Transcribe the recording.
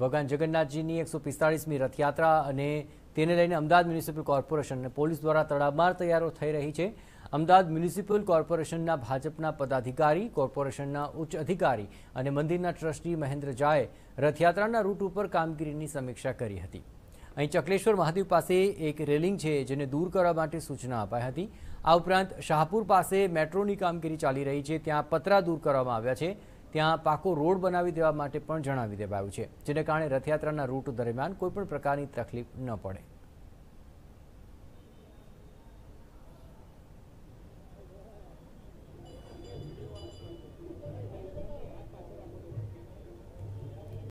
ભગવાન જગન્નાથજીની એકસો પિસ્તાળીસમી રથયાત્રા અને તેને લઈને અમદાવાદ મ્યુનિસિપલ કોર્પોરેશન અને પોલીસ દ્વારા તડામાર તૈયારો થઈ રહી છે અમદાવાદ મ્યુનિસિપલ કોર્પોરેશનના ભાજપના પદાધિકારી કોર્પોરેશનના ઉચ્ચ અધિકારી અને મંદિરના ટ્રસ્ટી મહેન્દ્ર ઝાએ રથયાત્રાના રૂટ ઉપર કામગીરીની સમીક્ષા કરી હતી અહીં ચકલેશ્વર મહાદેવ પાસે એક રેલિંગ છે જેને દૂર કરવા માટે સૂચના અપાઈ હતી આ ઉપરાંત શાહપુર પાસે મેટ્રોની કામગીરી ચાલી રહી છે ત્યાં પતરા દૂર કરવામાં આવ્યા છે ત્યાં પાકો રોડ બનાવી દેવા માટે પણ જણાવી દેવાયું છે જેને કારણે રથયાત્રાના રૂટ દરમિયાન કોઈપણ પ્રકારની તકલીફ ન પડે